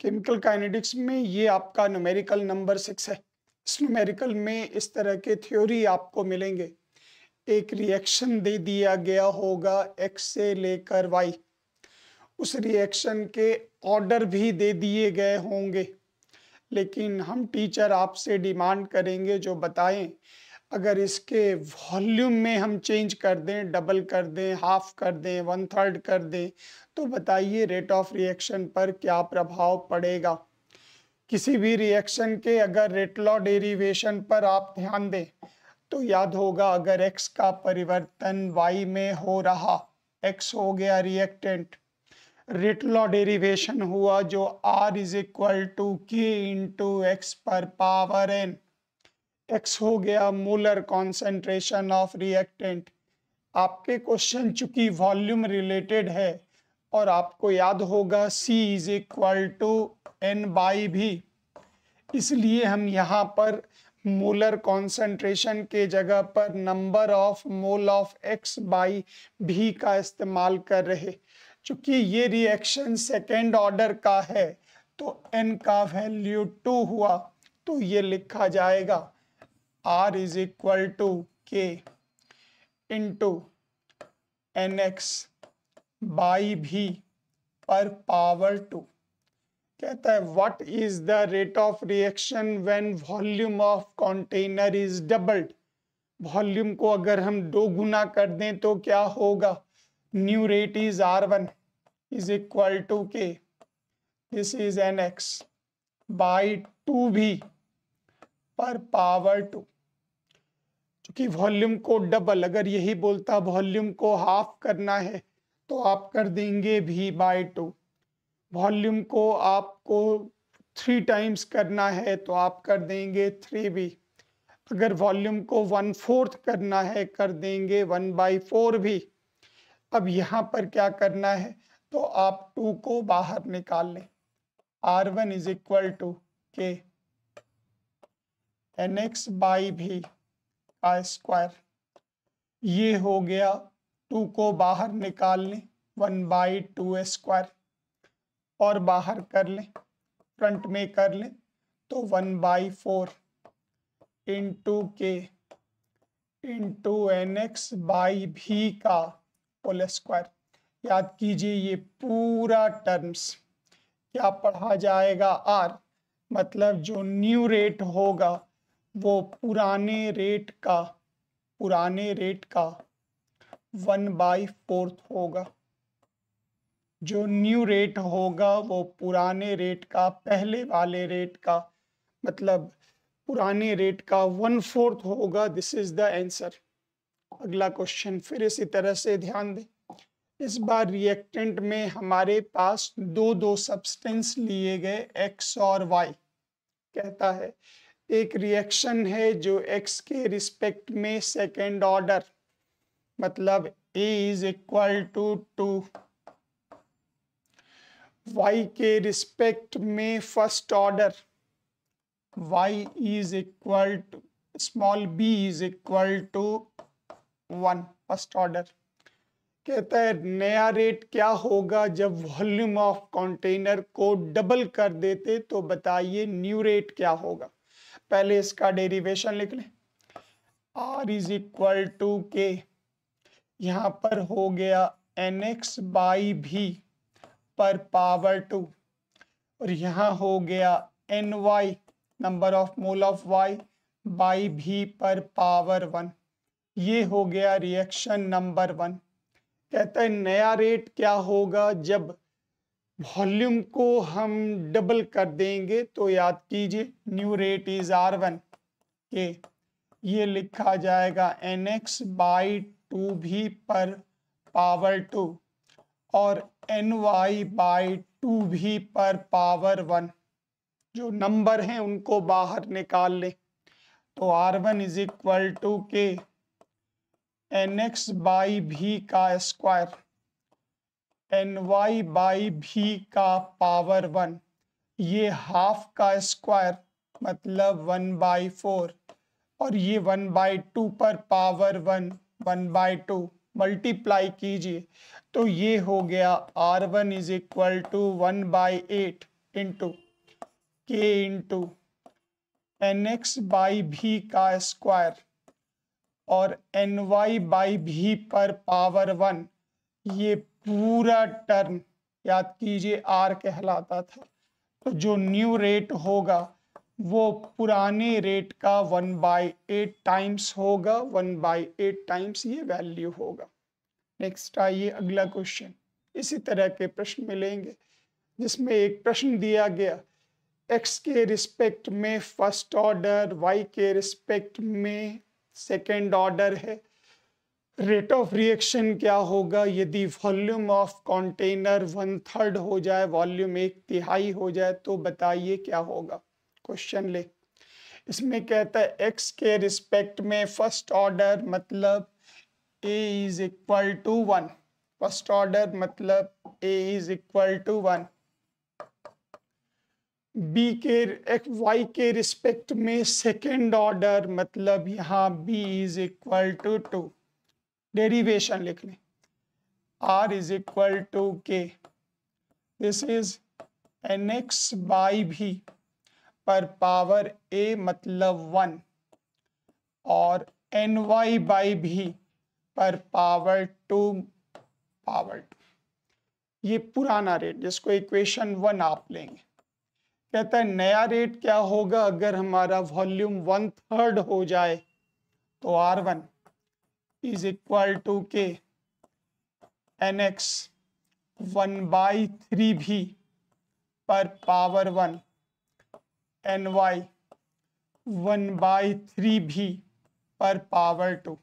chemical kinetics में ये आपका न्यूमेरिकल नंबर सिक्स है इस न्यूमेरिकल में इस तरह के थ्योरी आपको मिलेंगे एक रिएक्शन दे दिया गया होगा एक्स से लेकर वाई उस रिएक्शन के ऑर्डर भी दे दिए गए होंगे लेकिन हम टीचर आपसे डिमांड करेंगे जो बताएं अगर इसके वॉल्यूम में हम चेंज कर दें डबल कर दें हाफ कर दें वन थर्ड कर दें तो बताइए रेट ऑफ रिएक्शन पर क्या प्रभाव पड़ेगा किसी भी रिएक्शन के अगर रेटलॉ डेरिवेशन पर आप ध्यान दें तो याद होगा अगर एक्स का परिवर्तन वाई में हो रहा एक्स हो गया रिएक्टेंट रेटलॉ डेरिवेशन हुआ जो R is equal to K into X पर पावर एन एक्स हो गया मोलर कॉन्सेंट्रेशन ऑफ रिएक्टेंट आपके क्वेश्चन चूंकि वॉल्यूम रिलेटेड है और आपको याद होगा C is equal to N by V इसलिए हम यहाँ पर मोलर कॉन्सेंट्रेशन के जगह पर number of mole of X by V का इस्तेमाल कर रहे चूँकि ये रिएक्शन सेकेंड ऑर्डर का है तो एन का वैल्यू टू हुआ तो ये लिखा जाएगा R is equal to K into N X by V पर पावर टू कहता है what is the rate of reaction when volume of container is doubled volume को अगर हम दो गुना कर दें तो क्या होगा new rate is R one is equal to K this is N X by two V पर पावर टू क्योंकि वॉल्यूम को डबल अगर यही बोलता वॉल्यूम को हाफ करना है तो आप कर देंगे भी बाय टू वॉल्यूम को आपको थ्री टाइम्स करना है तो आप कर देंगे थ्री भी अगर वॉल्यूम को वन फोर्थ करना है कर देंगे वन बाई फोर भी अब यहाँ पर क्या करना है तो आप टू को बाहर निकाल लें R one is equal to K N X by V का स्क्वायर ये हो गया टू को बाहर निकाल लें वन बाई टू स्क्वायर और बाहर कर लें फ्रंट में कर लें तो one by four into K into N X by V का होल स्क्वायर याद कीजिए ये पूरा टर्म्स क्या पढ़ा जाएगा आर मतलब जो न्यू रेट होगा वो पुराने रेट का पुराने रेट का वन बाई फोर्थ होगा जो न्यू रेट होगा वो पुराने रेट का पहले वाले रेट का मतलब पुराने रेट का वन फोर्थ होगा दिस इज द आंसर अगला क्वेश्चन फिर इसी तरह से ध्यान दें इस बार रिएक्टेंट में हमारे पास दो दो सब्सटेंस लिए गए एक्स और वाई कहता है एक रिएक्शन है जो एक्स के रिस्पेक्ट में सेकेंड ऑर्डर मतलब A is equal to two Y के रिस्पेक्ट में first order Y is equal to small B is equal to one first order कहता है नया रेट क्या होगा जब वॉल्यूम ऑफ कंटेनर को डबल कर देते तो बताइए न्यू रेट क्या होगा पहले इसका डेरिवेशन लिख लें आर इज इक्वल टू के यहां पर हो गया एन एक्स बाई भी पर पावर टू और यहां हो गया N Y number of mole of Y by V पर पावर वन ये हो गया रिएक्शन नंबर वन कहते हैं नया रेट क्या होगा जब वॉल्यूम को हम डबल कर देंगे तो याद कीजिए new rate is R one K ये लिखा जाएगा N X by two V पर पावर टू और N Y by two V पर पावर वन जो नंबर हैं उनको बाहर निकाल लें तो R one is equal to K N X by V का square N Y by V का पावर वन ये हाफ का स्क्वायर मतलब वन बाई फोर और ये वन बाई टू पर power one one by two multiply कीजिए तो ये हो गया R one is equal to one by eight into K into N X by V का स्क्वायर और एन वाई बाई भी पर पावर वन ये पूरा टर्म याद कीजिए आर कहलाता था तो जो न्यू रेट होगा वो पुराने रेट का वन बाई एट टाइम्स होगा वन बाई एट टाइम्स ये वैल्यू होगा नेक्स्ट आइए अगला क्वेश्चन इसी तरह के प्रश्न मिलेंगे जिसमें एक प्रश्न दिया गया एक्स के रिस्पेक्ट में फर्स्ट ऑर्डर वाई के रिस्पेक्ट में सेकेंड ऑर्डर है रेट ऑफ रिएक्शन क्या होगा यदि volume of container one third हो जाए वॉल्यूम एक तिहाई हो जाए तो बताइए क्या होगा क्वेश्चन ले इसमें कहता है एक्स के रिस्पेक्ट में फर्स्ट ऑर्डर मतलब A is equal to one first order मतलब A is equal to one B के वाई के रिस्पेक्ट में सेकेंड ऑर्डर मतलब यहाँ B is equal to two derivation लिख लें R is equal to K this is N X by V पर power ए मतलब वन और एन वाई बाई भी पर पावर टू पावर टू ये पुराना रेट जिसको इक्वेशन वन आप लेंगे कहता है नया रेट क्या होगा अगर हमारा वॉल्यूम वन थर्ड हो जाए तो R one is equal to K N X one by three V पर power one N Y one by three V पर पावर टू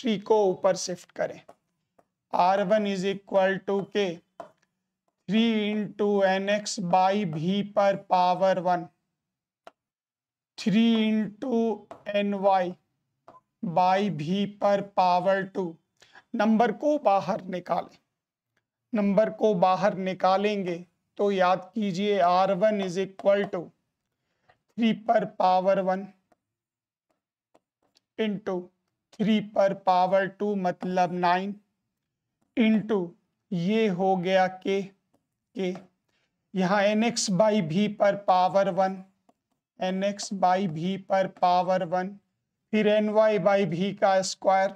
थ्री को ऊपर शिफ्ट करें R one is equal to K three into N X by V पर power one three into N Y by V पर power to number को बाहर निकालें number को बाहर निकालेंगे तो याद कीजिए R one is equal to three पर पावर वन इंटू थ्री पर पावर टू मतलब नाइन इंटू ये हो गया के के यहाँ एन एक्स बाई भी पर power one N X by V पर पावर वन फिर एन वाई बाई भी का स्क्वायर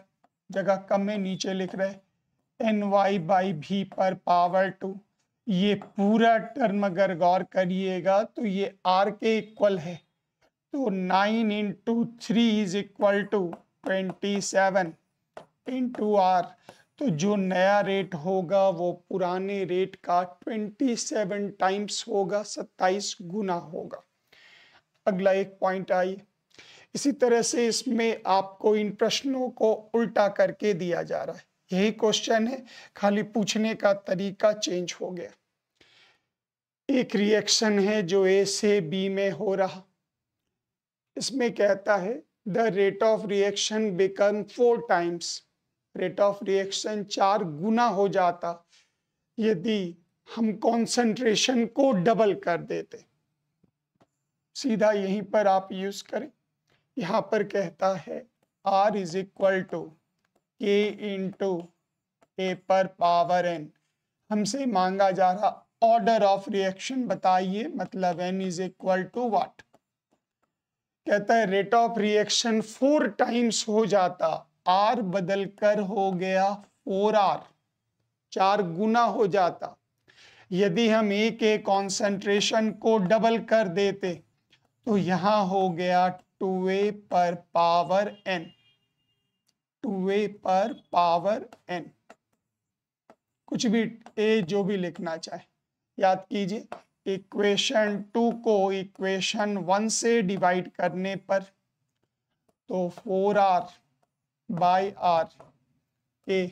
जगह कम में नीचे लिख रहे एन वाई बाई भी पर पावर टू ये पूरा टर्म अगर गौर करिएगा तो ये आर के इक्वल है तो nine into three is equal to twenty seven into R तो जो नया रेट होगा वो पुराने रेट का ट्वेंटी सेवन टाइम्स होगा सत्ताईस गुना होगा अगला एक पॉइंट आई इसी तरह से इसमें आपको इन प्रश्नों को उल्टा करके दिया जा रहा है यही क्वेश्चन है खाली पूछने का तरीका चेंज हो गया एक रिएक्शन है जो ए से बी में हो रहा इसमें कहता है the rate of reaction become four times rate of reaction चार गुना हो जाता यदि हम कंसंट्रेशन को डबल कर देते सीधा यहीं पर आप यूज करें यहाँ पर कहता है are is equal to K in to A पर पावर एन हमसे मांगा जा रहा ऑर्डर ऑफ रिएक्शन बताइए मतलब N is equal to what कहता है rate of reaction four times हो जाता आर बदल कर हो गया फोर आर चार गुना हो जाता यदि हम ए के कॉन्सेंट्रेशन को डबल कर देते तो यहां हो गया टू ए पर पावर एन टू ए पर पावर एन कुछ भी ए जो भी लिखना चाहे याद कीजिए इक्वेशन टू को इक्वेशन वन से डिवाइड करने पर तो four R by R A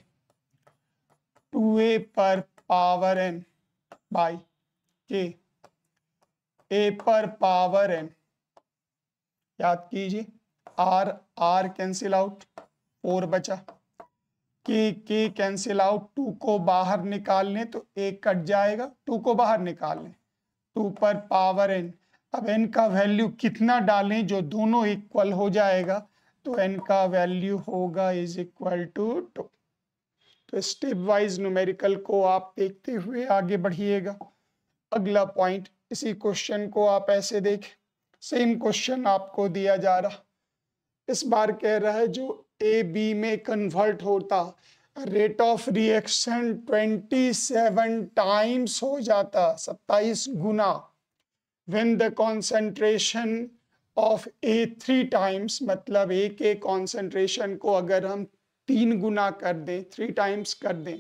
two A पर पावर एन बाई के ए पर पावर एन याद कीजिए R R cancel out four बचा K K cancel out to को बाहर निकाल लें तो एक कट जाएगा टू को बाहर निकाल लें टू पर पावर एन अब एन का वैल्यू कितना डालें जो दोनों इक्वल हो जाएगा तो एन का वैल्यू होगा इज इक्वल टू टू तो स्टेप वाइज न्यूमेरिकल को आप देखते हुए आगे बढ़िएगा अगला पॉइंट इसी क्वेश्चन को आप ऐसे देखें सेम क्वेश्चन आपको दिया जा रहा इस बार कह रहा है जो ए बी में कन्वर्ट होता रेट ऑफ रिएक्शन 27 टाइम्स हो जाता 27 गुना when the concentration of A three times मतलब ए के कॉन्सेंट्रेशन को अगर हम तीन गुना कर दें थ्री टाइम्स कर दें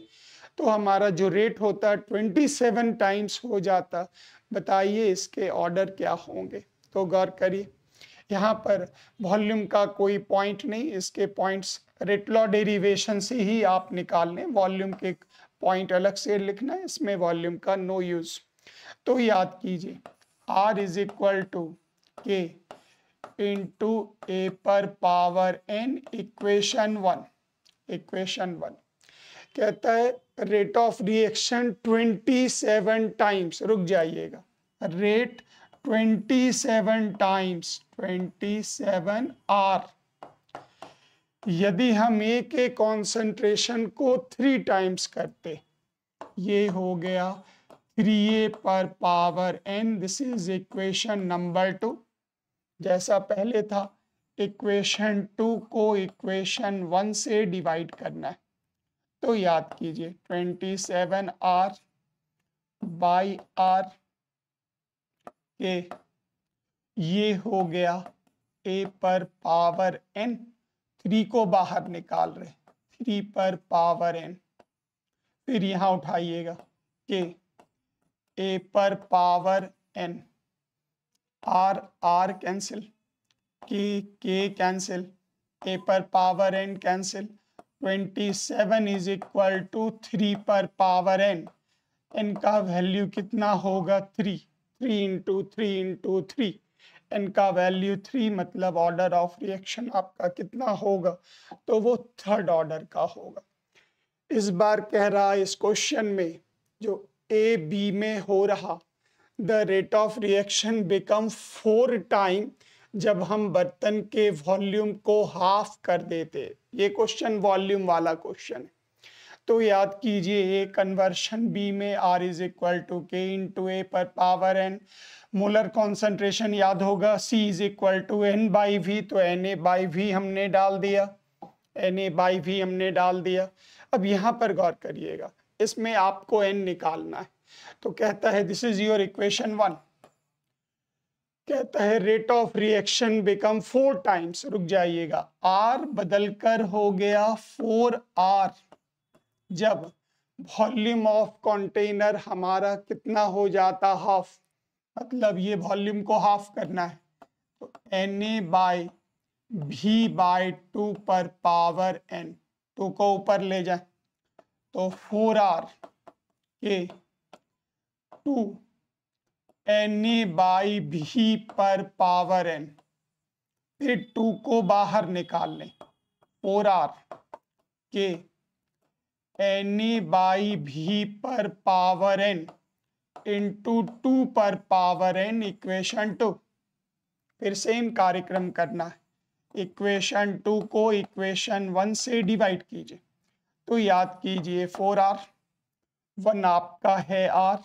तो हमारा जो रेट होता 27 ट्वेंटी सेवन टाइम्स हो जाता बताइए इसके ऑर्डर क्या होंगे तो गौर करिए यहाँ पर वॉल्यूम का कोई पॉइंट नहीं इसके पॉइंट्स रेटलॉ डेरिवेशन से ही आप निकाल लें वॉल्यूम के पॉइंट अलग से लिखना है इसमें वॉल्यूम का नो यूज तो याद कीजिए R is equal to K into A पर power N equation one equation one कहता है rate of reaction twenty seven times रुक जाइएगा rate twenty seven times twenty seven R यदि हम ए के कॉन्सेंट्रेशन को थ्री टाइम्स करते ये हो गया थ्री ए पर power N this is equation number two जैसा पहले था इक्वेशन टू को इक्वेशन वन से डिवाइड करना है तो याद कीजिए twenty seven R by R कि ये हो गया ए पर पावर एन थ्री को बाहर निकाल रहे थ्री पर पावर एन फिर यहां उठाइएगा कि a पर power n r r cancel K K cancel a पर power N cancel twenty seven is equal to three पर पावर एन एन का वैल्यू कितना होगा three three into three into three N का वैल्यू थ्री मतलब order of reaction आपका कितना होगा तो वो थर्ड ऑर्डर का होगा इस बार कह रहा है इस क्वेश्चन में जो ए बी में हो रहा the rate of reaction become four time जब हम बर्तन के वॉल्यूम को हाफ कर देते ये क्वेश्चन वॉल्यूम वाला क्वेश्चन है तो याद कीजिए ए कन्वर्शन बी में R is equal to K in to A पर पावर एन मोलर कॉन्सेंट्रेशन याद होगा C is equal to N by V तो एन ए बाई वी हमने डाल दिया एन ए बाई वी हमने डाल दिया अब यहाँ पर गौर करिएगा इसमें आपको एन निकालना है तो कहता है this is your equation one कहता है rate of reaction become four times रुक जाइएगा आर बदलकर हो गया फोर आर जब वॉल्यूम ऑफ कंटेनर हमारा कितना हो जाता हाफ मतलब ये वॉल्यूम को हाफ करना है तो N A by V by two पर पावर एन टू को ऊपर ले जाए तो four R K two N A by V पर पावर एन फिर टू को बाहर निकाल लें four R K N A by V पर पावर एन इंटू टू पर पावर एन इक्वेशन टू फिर सेम कार्यक्रम करना है इक्वेशन टू को इक्वेशन वन से डिवाइड कीजिए तो याद कीजिए फोर आर वन आपका है आर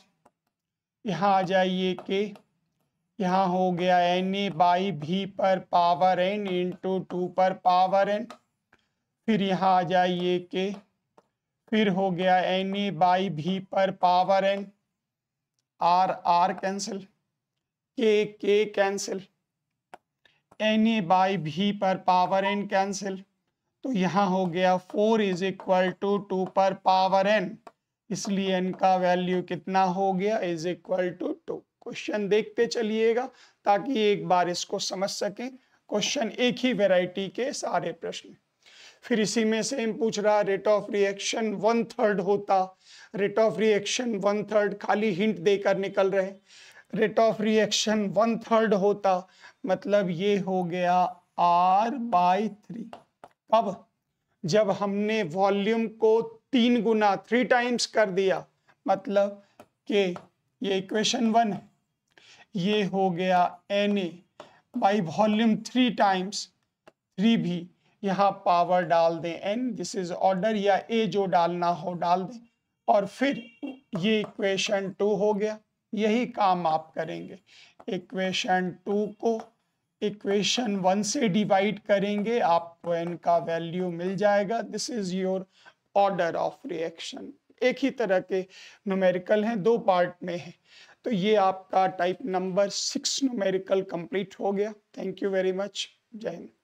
यहाँ आ जाइए के यहाँ हो गया एन ए बाई भी पर पावर एन इंटू टू पर पावर एन फिर यहाँ आ जाइए के फिर हो गया एन ए बाई भी पर power N R R cancel K K cancel N A by V पर पावर एन कैंसिल तो यहाँ हो गया four is equal to two पर पावर एन इसलिए एन का वैल्यू कितना हो गया is equal to two question देखते चलिएगा ताकि एक बार इसको समझ सकें क्वेश्चन एक ही वैरायटी के सारे प्रश्न फिर इसी में सेम पूछ रहा rate of reaction one third होता rate of reaction one third खाली हिंट देकर निकल रहे rate of reaction one third होता मतलब ये हो गया आर बाई थ्री अब जब हमने वॉल्यूम को तीन गुना थ्री टाइम्स कर दिया मतलब के ये इक्वेशन वन ये हो गया N A by volume three times three भी यहाँ पावर डाल दें एन दिस इज ऑर्डर या ए जो डालना हो डाल दें और फिर ये इक्वेशन टू हो गया यही काम आप करेंगे इक्वेशन टू को इक्वेशन वन से डिवाइड करेंगे आपको एन का वैल्यू मिल जाएगा this is your order of reaction एक ही तरह के न्यूमेरिकल हैं दो पार्ट में है तो ये आपका type number six numerical complete हो गया थैंक यू वेरी मच जय हिंद